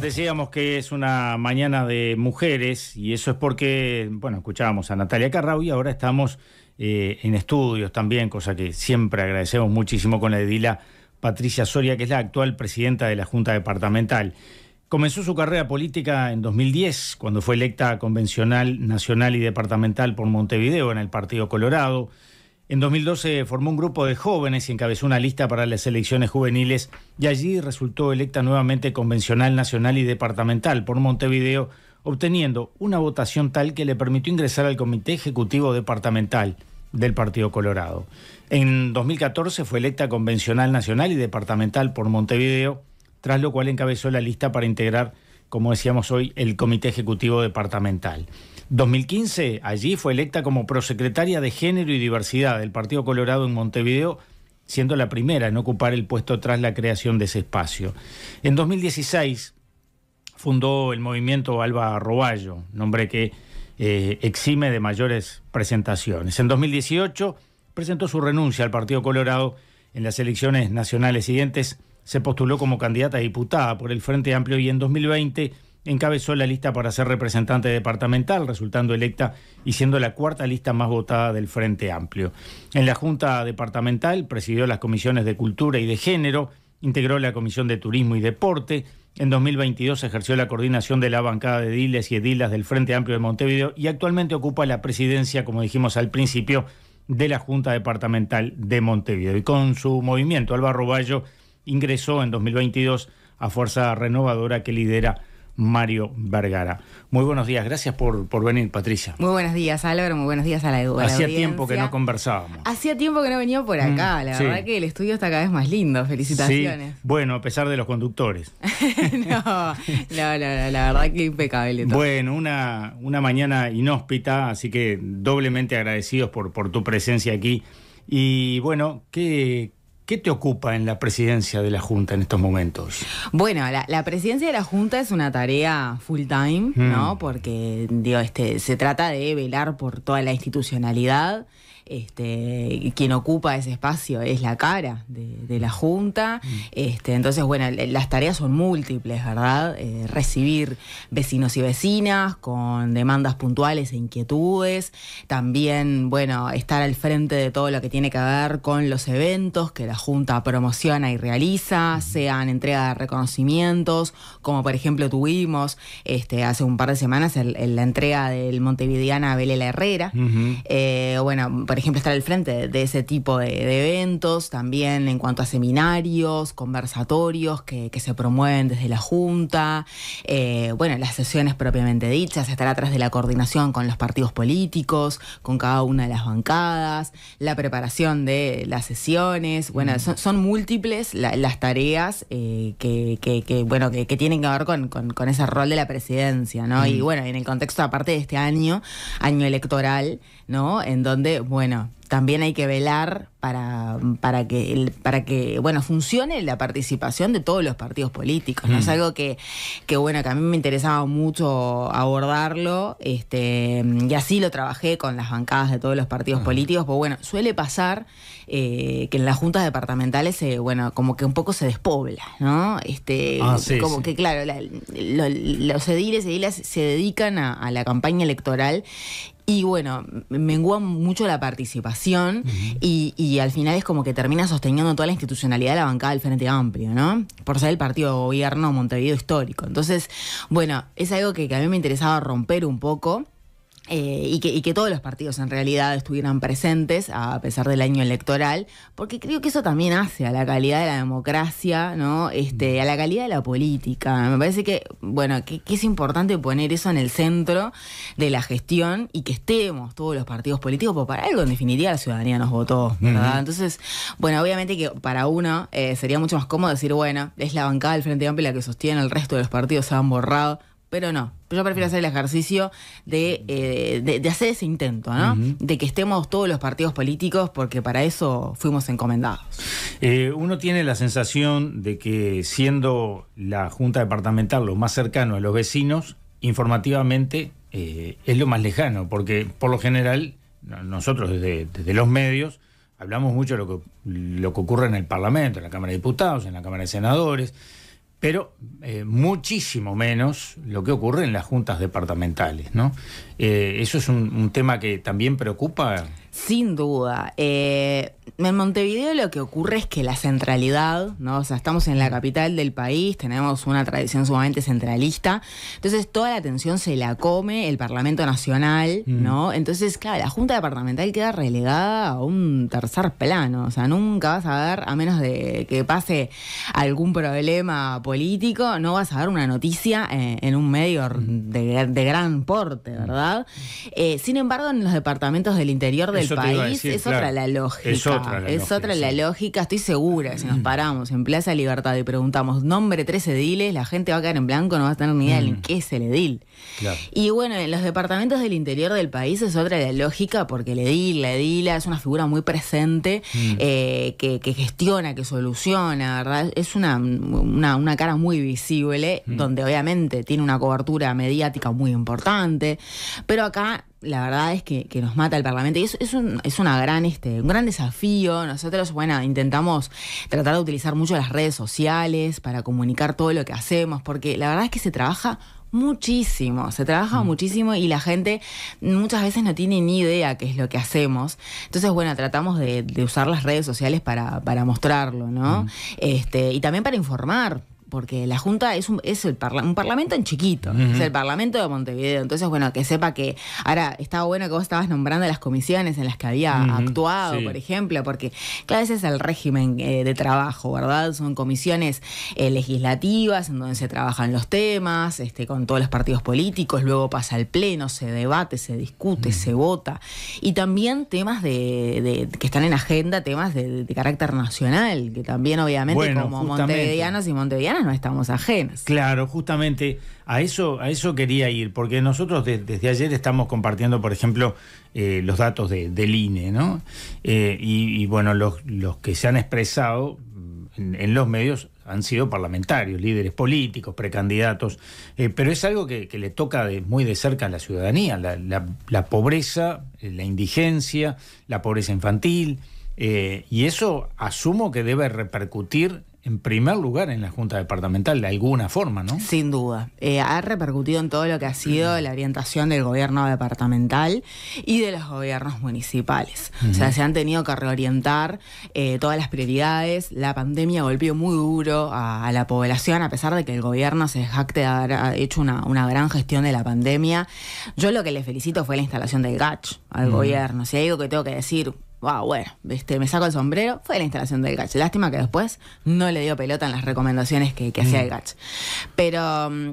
Decíamos que es una mañana de mujeres y eso es porque, bueno, escuchábamos a Natalia Carrao y ahora estamos eh, en estudios también, cosa que siempre agradecemos muchísimo con la edila Patricia Soria, que es la actual presidenta de la Junta Departamental. Comenzó su carrera política en 2010, cuando fue electa convencional nacional y departamental por Montevideo en el Partido Colorado. En 2012 formó un grupo de jóvenes y encabezó una lista para las elecciones juveniles y allí resultó electa nuevamente convencional nacional y departamental por Montevideo, obteniendo una votación tal que le permitió ingresar al Comité Ejecutivo Departamental del Partido Colorado. En 2014 fue electa convencional nacional y departamental por Montevideo, tras lo cual encabezó la lista para integrar, como decíamos hoy, el Comité Ejecutivo Departamental. 2015, allí fue electa como prosecretaria de Género y Diversidad del Partido Colorado en Montevideo, siendo la primera en ocupar el puesto tras la creación de ese espacio. En 2016 fundó el movimiento Alba Roballo, nombre que eh, exime de mayores presentaciones. En 2018 presentó su renuncia al Partido Colorado en las elecciones nacionales siguientes. Se postuló como candidata a diputada por el Frente Amplio y en 2020 encabezó la lista para ser representante departamental, resultando electa y siendo la cuarta lista más votada del Frente Amplio. En la Junta Departamental presidió las comisiones de Cultura y de Género, integró la Comisión de Turismo y Deporte, en 2022 ejerció la coordinación de la bancada de Diles y Edilas del Frente Amplio de Montevideo y actualmente ocupa la presidencia, como dijimos al principio, de la Junta Departamental de Montevideo. Y con su movimiento, Álvaro Bayo ingresó en 2022 a Fuerza Renovadora que lidera Mario Vergara. Muy buenos días, gracias por, por venir, Patricia. Muy buenos días, Álvaro, muy buenos días a la, Edu. Hacía tiempo que no conversábamos. Hacía tiempo que no venía por acá, mm, la verdad que el estudio está cada vez más lindo, felicitaciones. Bueno, a pesar de los conductores. no, la verdad que impecable. Bueno, una, una mañana inhóspita, así que doblemente agradecidos por, por tu presencia aquí. Y bueno, ¿qué, ¿Qué te ocupa en la presidencia de la Junta en estos momentos? Bueno, la, presidencia de la Junta es una tarea full time, ¿no? Mm. Porque digo, este, se trata de velar por toda la institucionalidad este, quien ocupa ese espacio es la cara de, la Junta. Mm. Este, entonces, bueno, las tareas son múltiples, ¿verdad? Eh, recibir vecinos y vecinas con demandas puntuales e inquietudes. También, bueno, estar al frente de todo lo que tiene que ver con los eventos que la Junta promociona y realiza, mm. sean entrega de reconocimientos, como por ejemplo tuvimos este, hace un par de semanas el, la entrega del Montevideana a Belela Herrera. Eh, bueno, por por ejemplo, estar al frente de ese tipo de, eventos, también en cuanto a seminarios, conversatorios que, que se promueven desde la Junta, eh, bueno, las sesiones propiamente dichas, estar atrás de la coordinación con los partidos políticos, con cada una de las bancadas, la preparación de las sesiones, bueno, mm. son, múltiples las tareas eh, que, bueno, que, tienen que ver con, con, ese rol de la presidencia, ¿no? Y mm. bueno, en el contexto aparte de este año, año electoral, ¿no? En donde, bueno, también hay que velar para, para, que, para que bueno funcione la participación de todos los partidos políticos. ¿no? Es mm. algo que, que, bueno, que a mí me interesaba mucho abordarlo, este, y así lo trabajé con las bancadas de todos los partidos ah. políticos, Pero pues, bueno, suele pasar eh, que en las juntas departamentales bueno, como que un poco se despobla, ¿no? Este, ah, como que claro, los ediles edilas se dedican a, a la campaña electoral y bueno, mengua mucho la participación y, al final es como que termina sosteniendo toda la institucionalidad de la bancada del Frente Amplio, ¿no? Por ser el partido de gobierno Montevideo histórico. Entonces, bueno, es algo que, que a mí me interesaba romper un poco eh, y, que, todos los partidos en realidad estuvieran presentes a pesar del año electoral, porque creo que eso también hace a la calidad de la democracia, ¿no? Este, a la calidad de la política. Me parece que, bueno, que, es importante poner eso en el centro de la gestión y que estemos todos los partidos políticos, porque para algo en definitiva la ciudadanía nos votó, Entonces, bueno, obviamente que para uno eh, sería mucho más cómodo decir, bueno, es la bancada del Frente Amplio la que sostiene, el resto de los partidos se han borrado pero no. Yo prefiero hacer el ejercicio de, eh, hacer ese intento, ¿no? De que estemos todos los partidos políticos, porque para eso fuimos encomendados. Eh, uno tiene la sensación de que siendo la Junta Departamental lo más cercano a los vecinos, informativamente eh, es lo más lejano, porque por lo general nosotros desde, los medios hablamos mucho de lo que, lo que ocurre en el Parlamento, en la Cámara de Diputados, en la Cámara de Senadores pero eh, muchísimo menos lo que ocurre en las juntas departamentales. ¿no? Eh, ¿Eso es un, un tema que también preocupa? Sin duda. Eh, en Montevideo lo que ocurre es que la centralidad, ¿no? O sea, estamos en la capital del país, tenemos una tradición sumamente centralista. Entonces, toda la atención se la come el Parlamento Nacional, mm. ¿no? Entonces, claro, la Junta Departamental queda relegada a un tercer plano. O sea, nunca vas a ver, a menos de que pase algún problema político, no vas a ver una noticia eh, en un medio de, gran porte, ¿verdad? Eh, sin embargo, en los departamentos del interior del país, es otra la lógica. Es otra la, lógica, estoy segura. Si nos mm. paramos en Plaza Libertad y preguntamos nombre tres ediles, la gente va a caer en blanco, no va a tener ni idea de mm. qué es el edil. Y bueno, en los departamentos del interior del país es otra la lógica porque el edil, la edila es una figura muy presente mm. eh, que, gestiona, que soluciona, ¿verdad? Es una, cara muy visible, donde obviamente tiene una cobertura mediática muy importante, pero acá la verdad es que, nos mata el Parlamento. Y es, es, un, una gran, este, un gran desafío. Nosotros, bueno, intentamos tratar de utilizar mucho las redes sociales para comunicar todo lo que hacemos, porque la verdad es que se trabaja muchísimo, se trabaja mm. muchísimo y la gente muchas veces no tiene ni idea qué es lo que hacemos. Entonces, bueno, tratamos de, usar las redes sociales para, mostrarlo, ¿no? Mm. Este, y también para informar, porque la Junta es un, es un parlamento en chiquito, es el parlamento de Montevideo. Entonces, bueno, que sepa que ahora estaba bueno que vos estabas nombrando las comisiones en las que había actuado, por ejemplo, porque cada vez es el régimen eh, de trabajo, ¿verdad? Son comisiones eh, legislativas en donde se trabajan los temas, este, con todos los partidos políticos, luego pasa al pleno, se debate, se discute, se vota. Y también temas de, que están en agenda, temas de, carácter nacional, que también obviamente como montevideanos y montevideanas no estamos ajenas. Claro, justamente a eso, a eso quería ir, porque nosotros desde ayer estamos compartiendo, por ejemplo, eh, los datos de, del INE, ¿no? Eh, y, bueno, los, que se han expresado en, los medios han sido parlamentarios, líderes políticos, precandidatos, eh, pero es algo que, le toca muy de cerca a la ciudadanía, la, pobreza, la indigencia, la pobreza infantil. y eso asumo que debe repercutir en primer lugar en la Junta Departamental, de alguna forma, ¿no? Sin duda. Eh, ha repercutido en todo lo que ha sido la orientación del gobierno departamental y de los gobiernos municipales. O sea, se han tenido que reorientar eh, todas las prioridades. La pandemia golpeó muy duro a, la población, a pesar de que el gobierno se jacte de haber hecho una, gran gestión de la pandemia. Yo lo que le felicito fue la instalación del GACH al gobierno. Si hay algo que tengo que decir, wow, bueno, este, me saco el sombrero, fue la instalación del Gach. Lástima que después no le dio pelota en las recomendaciones que, hacía el mm. Gach. Pero mm,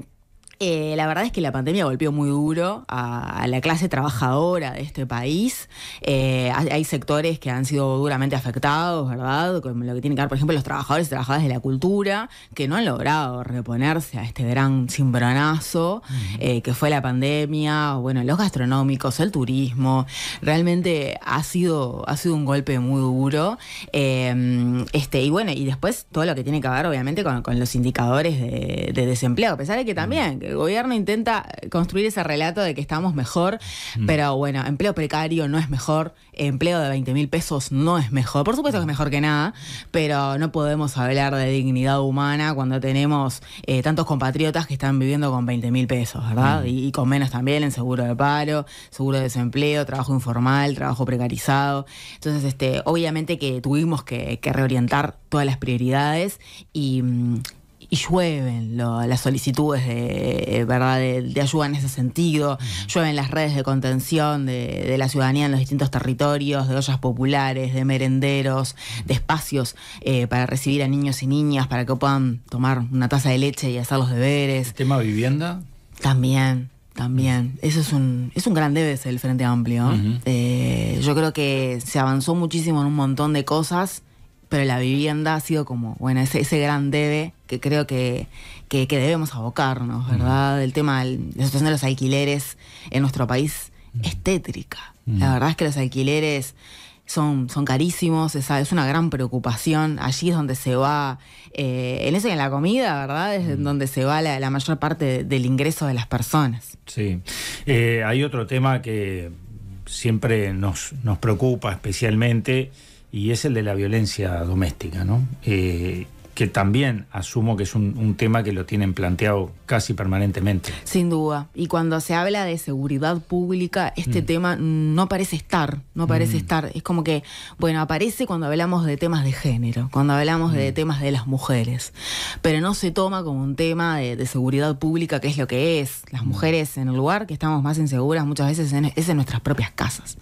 eh, la verdad es que la pandemia golpeó muy duro a, la clase trabajadora de este país. Eh, hay sectores que han sido duramente afectados, ¿verdad? Con lo que tiene que ver, por ejemplo, los trabajadores y trabajadoras de la cultura, que no han logrado reponerse a este gran cimbronazo eh, que fue la pandemia, bueno, los gastronómicos, el turismo. Realmente ha sido, ha sido un golpe muy duro. Em, este, y bueno, y después todo lo que tiene que ver, obviamente, con, los indicadores de, desempleo, a pesar de que también el gobierno intenta construir ese relato de que estamos mejor, mm. pero bueno, empleo precario no es mejor, empleo de 20 mil pesos no es mejor. Por supuesto que es mejor que nada, pero no podemos hablar de dignidad humana cuando tenemos eh, tantos compatriotas que están viviendo con 20 mil pesos, ¿verdad? Mm. Y, con menos también en seguro de paro, seguro de desempleo, trabajo informal, trabajo precarizado. Entonces, este, obviamente que tuvimos que reorientar todas las prioridades y mm, y llueven las solicitudes de, eh, ¿verdad? De, ayuda en ese sentido, llueven las redes de contención de, la ciudadanía en los distintos territorios, de ollas populares, de merenderos, de espacios eh, para recibir a niños y niñas, para que puedan tomar una taza de leche y hacer los deberes. ¿El tema vivienda? También. También, eso es un, es un gran debe el Frente Amplio. Eh, yo creo que se avanzó muchísimo en un montón de cosas pero la vivienda ha sido como, bueno, ese, ese gran debe que creo que, debemos abocarnos, mm. ¿verdad? El tema de la situación de los alquileres en nuestro país mm. es tétrica. Mm. La verdad es que los alquileres son, son carísimos, es, es una gran preocupación. Allí es donde se va, eh, en eso en la comida, ¿verdad? Es donde se va la, mayor parte del ingreso de las personas. Sí. Eh, hay otro tema que siempre nos, nos preocupa especialmente y es el de la violencia doméstica, ¿no? Eh, que también asumo que es un, tema que lo tienen planteado casi permanentemente. Sin duda. Y cuando se habla de seguridad pública, este mm. tema no parece estar, no parece mm. estar. Es como que, bueno, aparece cuando hablamos de temas de género, cuando hablamos de mm. temas de las mujeres, pero no se toma como un tema de, seguridad pública, que es lo que es. Las mujeres en el lugar que estamos más inseguras muchas veces es en nuestras propias casas,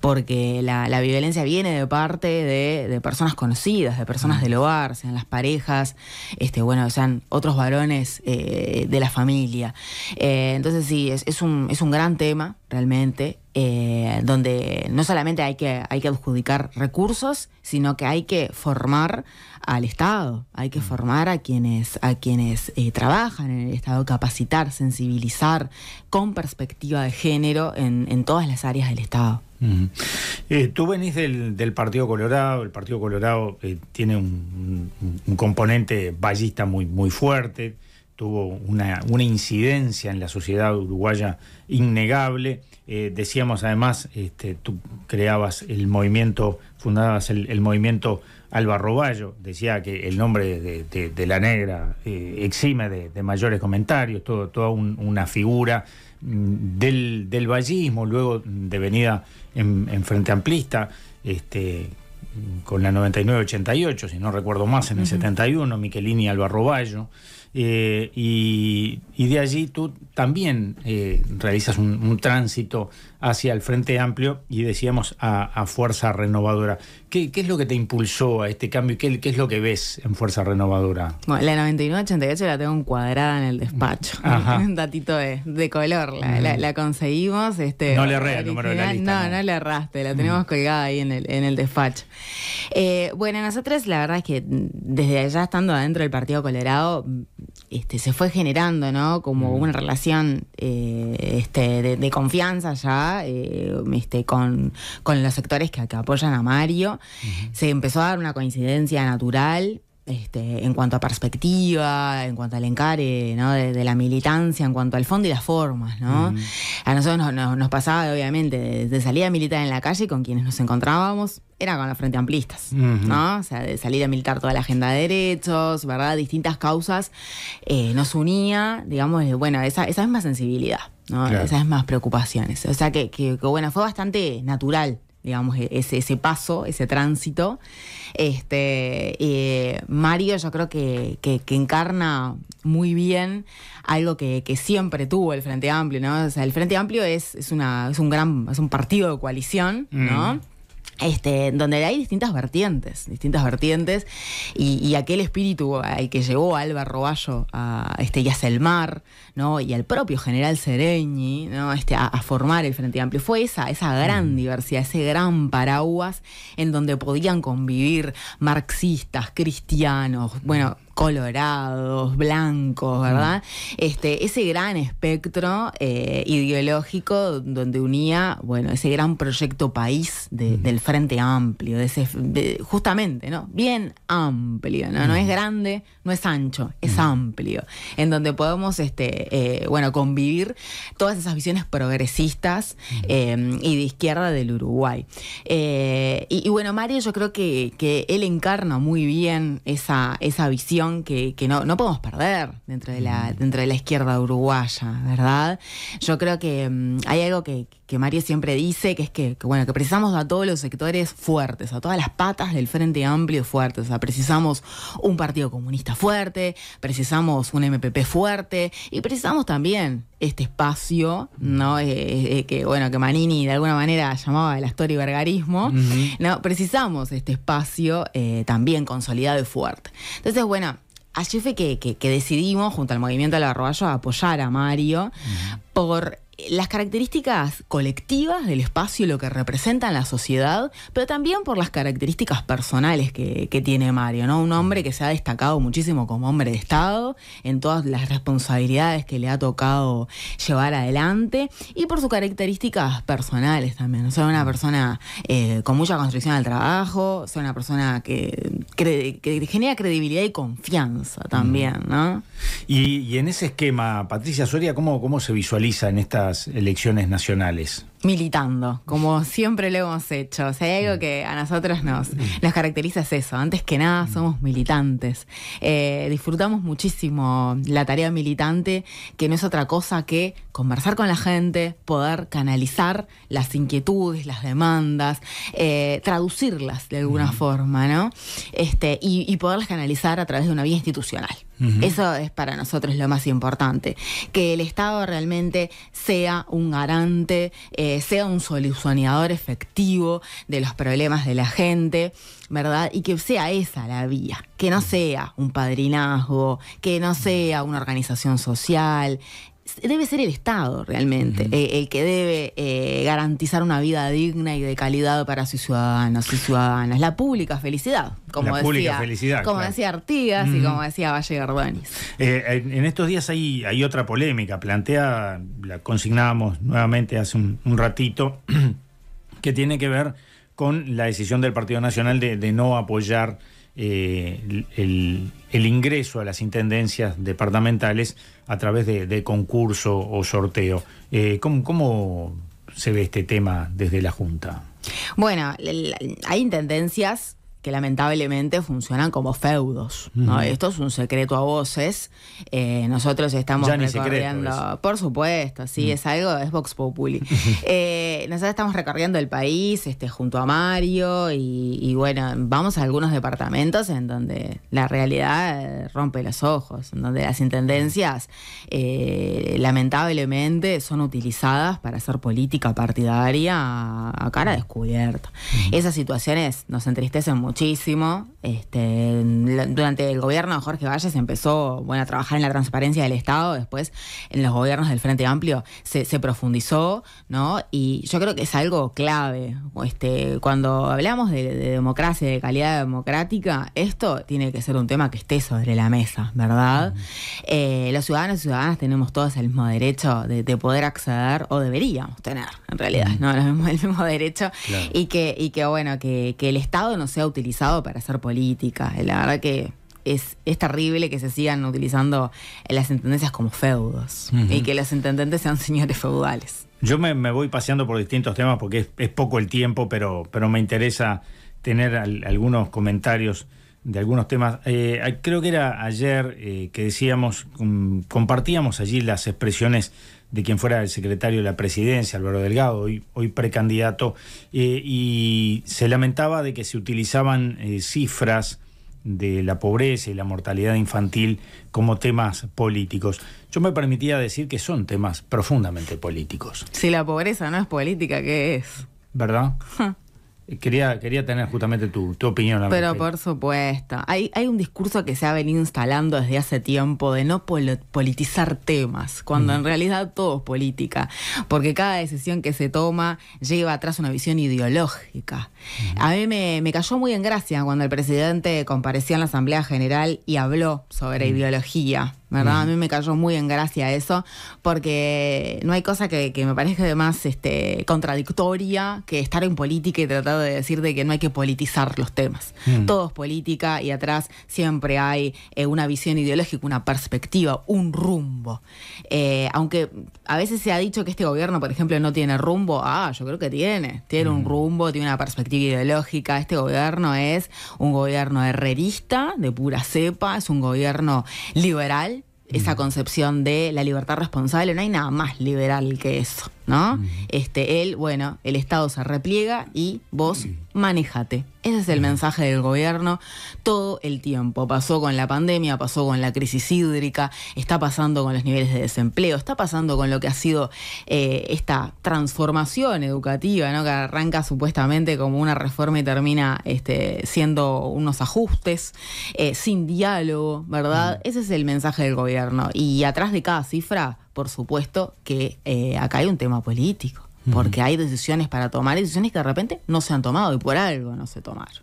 porque la, violencia viene de parte de, de personas conocidas, de personas del hogar, sean las parejas, este, bueno, sean otros varones eh, de la familia. Eh, entonces sí, es, un, es un gran tema realmente, eh, donde no solamente hay que, hay que adjudicar recursos, sino que hay que formar al Estado, hay que mm. formar a quienes, a quienes trabajan en el Estado, capacitar, sensibilizar con perspectiva de género en, en todas las áreas del Estado. Eh, tú venís del, Partido Colorado, el Partido Colorado eh, tiene un, componente ballista muy, muy fuerte, tuvo una, incidencia en la sociedad uruguaya innegable. Eh, decíamos además, este, tú creabas el movimiento, fundabas el, movimiento movimiento Albarroballo, decía que el nombre de, la negra exime de, mayores comentarios, todo, toda una figura Mm, del, del vallismo, luego de venida en, Frente Amplista, este, con la 99-88, si no recuerdo más, en el 71, Michelini y Eh, y, y, de allí tú también eh, realizas un tránsito hacia el Frente Amplio y decíamos a, Fuerza Renovadora. ¿Qué, es lo que te impulsó a este cambio qué, es lo que ves en Fuerza Renovadora? Bueno, la 9988 la tengo encuadrada en el despacho. Un datito de, de color. La, conseguimos. Este, no le erré el número de la lista. No, no, le erraste. La tenemos colgada ahí en el, en el despacho. Eh, bueno, nosotros la verdad es que desde allá estando adentro del Partido Colorado este, se fue generando, ¿no? Como una relación eh, este, de confianza ya eh, este, con, los sectores que, apoyan a Mario. Se empezó a dar una coincidencia natural. Este, en cuanto a perspectiva, en cuanto al encare de, la militancia, en cuanto al fondo y las formas. A nosotros nos, pasaba, obviamente, de, salir a militar en la calle con quienes nos encontrábamos, era con los frente amplistas, O sea, de salir a militar toda la agenda de derechos, ¿verdad? Distintas causas eh, nos unía, digamos, bueno, esa misma sensibilidad. ¿no? Claro. Esas más preocupaciones. O sea que, que, que, bueno, fue bastante natural, digamos, e-, ese, ese paso, ese tránsito. Este, Mario yo creo que, que, encarna muy bien algo que, siempre tuvo el Frente Amplio, ¿no? O sea, el Frente Amplio es, es, una, es un gran, es un partido de coalición, ¿no? Mm. Este, donde hay distintas vertientes, distintas vertientes, y, aquel espíritu que llegó a Roballo a, este, y a Selmar, ¿no? y al propio general Sereñi, ¿no? este, a, formar el Frente Amplio, fue esa, esa gran mm. diversidad, ese gran paraguas en donde podían convivir marxistas, cristianos, bueno, colorados, blancos, mm. ¿verdad? Este, ese gran espectro eh, ideológico donde unía, bueno, ese gran proyecto país mm. del Frente Amplio, de ese, justamente, ¿no? Bien amplio, ¿no? No mm. es grande, no es ancho, es amplio, en donde podemos, este, eh, bueno, convivir todas esas visiones progresistas em, y de izquierda del Uruguay. Eh, y, bueno, Mario, yo creo que, él encarna muy bien esa visión que, no, podemos perder dentro de, la, mm. dentro de la izquierda uruguaya, ¿verdad? Yo creo que mm, hay algo que, que, siempre dice, que es que, que, bueno, que precisamos a todos los sectores fuertes, a todas las patas del Frente Amplio fuertes. O sea, precisamos un partido comunista fuerte, precisamos un MPP fuerte y precisamos también este espacio, ¿no? Eh, eh, eh, que bueno, que Manini de alguna manera llamaba el Astori y ¿no? Precisamos este espacio también consolidado y fuerte. Entonces, bueno, a Jefe que, decidimos, junto al movimiento de la Arroyo, apoyar a Mario por las características colectivas del espacio y lo que representan la sociedad, pero también por las características personales que, tiene Mario, ¿no? Un hombre que se ha destacado muchísimo como hombre de Estado, en todas las responsabilidades que le ha tocado llevar adelante, y por sus características personales también. O sea, una persona eh, con mucha construcción al trabajo, es una persona que, genera credibilidad y confianza también, mm. ¿no? Y, en ese esquema, Patricia Soria, ¿cómo, cómo se visualiza en esta elecciones nacionales? Militando, como siempre lo hemos hecho. O sea, hay algo mm. que a nosotros nos, nos caracteriza es eso. Antes que nada, mm. somos militantes. Eh, disfrutamos muchísimo la tarea militante, que no es otra cosa que conversar con la gente, poder canalizar las inquietudes, las demandas, eh, traducirlas de alguna mm. forma, ¿no? Este, y poderlas canalizar a través de una vía institucional. Eso es para nosotros lo más importante, que el Estado realmente sea un garante, eh, sea un solucionador efectivo de los problemas de la gente, ¿verdad? Y que sea esa la vía, que no sea un padrinazgo, que no sea una organización social, debe ser el Estado realmente eh, el que debe eh, garantizar una vida digna y de calidad para sus ciudadanos y ciudadanas. La pública felicidad, como decía, como decía Artigas y como decía Valle Garbanis. Eh, en, estos días hay, otra polémica, plantea, la consignábamos nuevamente hace un, ratito, que tiene que ver con la decisión del Partido Nacional de, no apoyar el el ingreso a las intendencias departamentales a través de, concurso o sorteo. Eh, ¿Cómo se ve este tema desde la Junta? Bueno, hay intendencias que lamentablemente funcionan como feudos. ¿no? Esto es un secreto a voces. Eh, nosotros estamos recorriendo. por supuesto, sí, es algo, es Vox Populi. Eh, nosotros estamos recorriendo el país este, junto a Mario y, bueno, vamos a algunos departamentos en donde la realidad eh, rompe los ojos, en donde las intendencias lamentablemente son utilizadas para hacer política partidaria a, cara descubierta. Esas situaciones nos entristecen mucho muchísimo este, durante el gobierno de Jorge Valles empezó bueno, a trabajar en la transparencia del Estado, después en los gobiernos del Frente Amplio se, profundizó, ¿no? Y yo creo que es algo clave. Este, cuando hablamos de, democracia, de calidad democrática, esto tiene que ser un tema que esté sobre la mesa, ¿verdad? Mm. Eh, los ciudadanos y ciudadanas tenemos todos el mismo derecho de, poder acceder, o deberíamos tener, en realidad, mm. ¿no? El mismo, derecho. Y, que, y que, bueno, que, que el Estado no sea utilizado para hacer política la verdad que es, es, terrible que se sigan utilizando las intendencias como feudos y que los intendentes sean señores feudales. Yo me, voy paseando por distintos temas porque es, poco el tiempo, pero, pero me interesa tener algunos comentarios de algunos temas. Eh, creo que era ayer eh, que decíamos, mm, compartíamos allí las expresiones de quien fuera el secretario de la presidencia, Álvaro Delgado, hoy, hoy precandidato, eh, y se lamentaba de que se utilizaban eh, cifras de la pobreza y la mortalidad infantil como temas políticos. Yo me permitía decir que son temas profundamente políticos. Si la pobreza no es política, ¿qué es? ¿Verdad? Quería, quería tener justamente tu, opinión. Pero por supuesto. Hay, un discurso que se ha venido instalando desde hace tiempo de no politizar temas, cuando en realidad todo es política, porque cada decisión que se toma lleva atrás una visión ideológica. A mí me, cayó muy en gracia cuando el presidente compareció en la Asamblea General y habló sobre la ideología. ¿verdad? A mí me cayó muy en gracia eso, porque no hay cosa que, me parezca más este, contradictoria que estar en política y tratar de decir de que no hay que politizar los temas. Mm. Todo es política y atrás siempre hay eh, una visión ideológica, una perspectiva, un rumbo. Eh, aunque a veces se ha dicho que este gobierno, por ejemplo, no tiene rumbo, ah, yo creo que tiene. Tiene un mm. rumbo, tiene una perspectiva ideológica. Este gobierno es un gobierno herrerista, de pura cepa, es un gobierno liberal esa mm. concepción de la libertad responsable. No hay nada más liberal que eso. ¿no? Este, él, bueno, el Estado se repliega y vos manejate. Ese es el mensaje del gobierno todo el tiempo. Pasó con la pandemia, pasó con la crisis hídrica, está pasando con los niveles de desempleo, está pasando con lo que ha sido eh, esta transformación educativa, ¿no? que arranca supuestamente como una reforma y termina este, siendo unos ajustes, eh, sin diálogo, ¿verdad? Ese es el mensaje del gobierno. Y atrás de cada cifra por supuesto que eh, acá hay un tema político, porque hay decisiones para tomar, decisiones que de repente no se han tomado y por algo no se tomaron.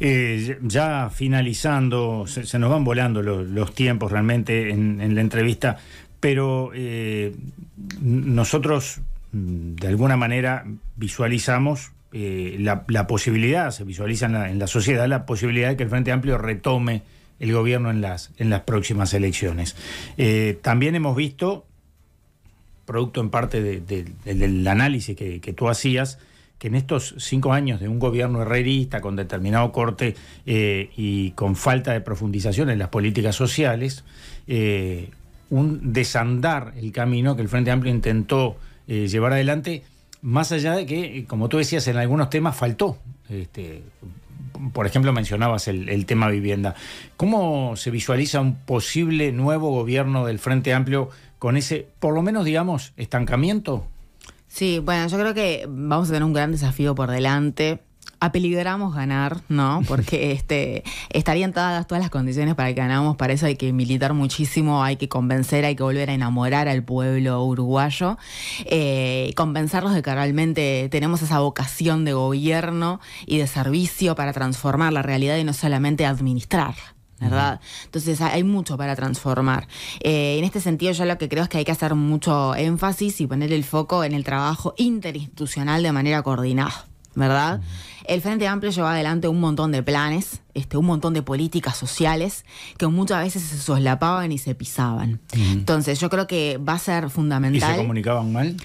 Eh, ya finalizando, se, nos van volando los, tiempos realmente en, la entrevista, pero eh, nosotros mm, de alguna manera visualizamos la, posibilidad, se visualiza en la, en la, sociedad la posibilidad de que el Frente Amplio retome el gobierno en las, en las próximas elecciones. Eh, también hemos visto, producto en parte del análisis que, tú hacías, que en estos cinco años de un gobierno herrerista con determinado corte eh, y con falta de profundización en las políticas sociales, eh, un desandar el camino que el Frente Amplio intentó llevar adelante, más allá de que, como tú decías, en algunos temas faltó. Este, por ejemplo, mencionabas el, tema vivienda. ¿Cómo se visualiza un posible nuevo gobierno del Frente Amplio con ese, por lo menos, digamos, estancamiento? Sí, bueno, yo creo que vamos a tener un gran desafío por delante apeligramos ganar, ¿no? Porque este, estarían dadas todas las condiciones para que ganamos, para eso hay que militar muchísimo, hay que convencer, hay que volver a enamorar al pueblo uruguayo, eh, convencerlos de que realmente tenemos esa vocación de gobierno y de servicio para transformar la realidad y no solamente administrar. ¿verdad? Entonces hay mucho para transformar. Eh, en este sentido yo lo que creo es que hay que hacer mucho énfasis y poner el foco en el trabajo interinstitucional de manera coordinada, ¿verdad? El Frente Amplio llevaba adelante un montón de planes, este, un montón de políticas sociales que muchas veces se soslapaban y se pisaban. Entonces yo creo que va a ser fundamental. ¿Y se comunicaban mal?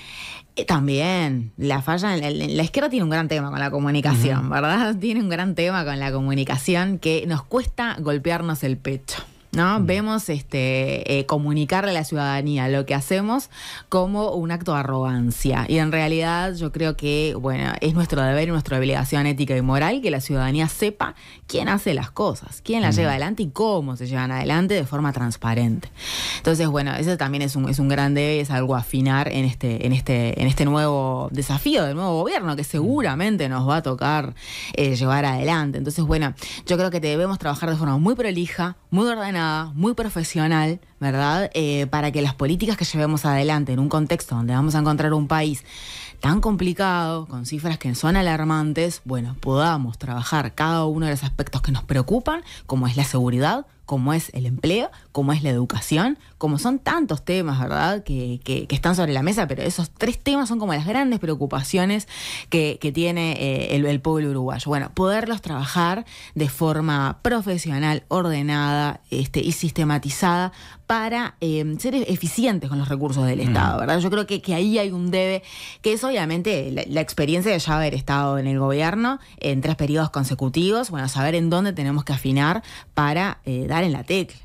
Eh, también, la falla la, izquierda tiene un gran tema con la comunicación, ¿verdad? Tiene un gran tema con la comunicación que nos cuesta golpearnos el pecho. ¿no? Vemos este, eh, comunicarle a la ciudadanía lo que hacemos como un acto de arrogancia. Y en realidad yo creo que, bueno, es nuestro deber, y nuestra obligación ética y moral que la ciudadanía sepa quién hace las cosas, quién las lleva adelante y cómo se llevan adelante de forma transparente. Entonces, bueno, eso también es un, es un gran es algo a afinar en este, en este, en este nuevo desafío del nuevo gobierno que seguramente nos va a tocar eh, llevar adelante. Entonces, bueno, yo creo que debemos trabajar de forma muy prolija, muy ordenada muy profesional, ¿verdad? Eh, para que las políticas que llevemos adelante en un contexto donde vamos a encontrar un país tan complicado, con cifras que son alarmantes, bueno, podamos trabajar cada uno de los aspectos que nos preocupan, como es la seguridad, como es el empleo, como es la educación, como son tantos temas, ¿verdad?, que, que, que están sobre la mesa, pero esos tres temas son como las grandes preocupaciones que, que tiene eh, el, pueblo uruguayo. Bueno, poderlos trabajar de forma profesional, ordenada este, y sistematizada para eh, ser e, eficientes con los recursos del mm. Estado, ¿verdad? Yo creo que, que ahí hay un debe, que es obviamente la, experiencia de ya haber estado en el gobierno en tres periodos consecutivos, bueno, saber en dónde tenemos que afinar para eh, en la tecla.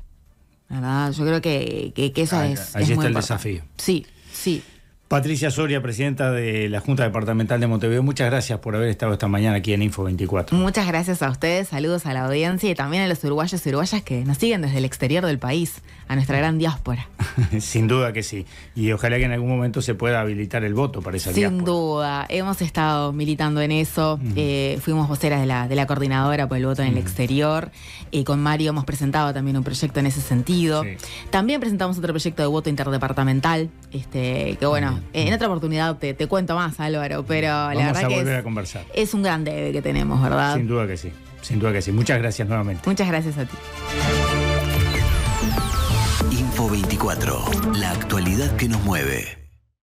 Yo creo que, que, esa es. Ahí está el desafío. Sí, sí. Patricia Soria, presidenta de la Junta Departamental de Montevideo, muchas gracias por haber estado esta mañana aquí en Info 24. Muchas gracias a ustedes, saludos a la audiencia y también a los uruguayos y uruguayas que nos siguen desde el exterior del país, a nuestra gran diáspora. Sin duda que sí, y ojalá que en algún momento se pueda habilitar el voto para esa Sin duda, hemos estado militando en eso, eh, fuimos voceras de la, de la coordinadora por el voto en el exterior, con Mario hemos presentado también un proyecto en ese sentido. También presentamos otro proyecto de voto interdepartamental, este, que bueno, eh, en otra oportunidad te, cuento más, Álvaro, pero la verdad que es, es un gran debe que tenemos, ¿verdad? Sin duda que sí, sin duda que sí. Muchas gracias nuevamente. Muchas gracias a ti. Info 24, la actualidad que nos mueve.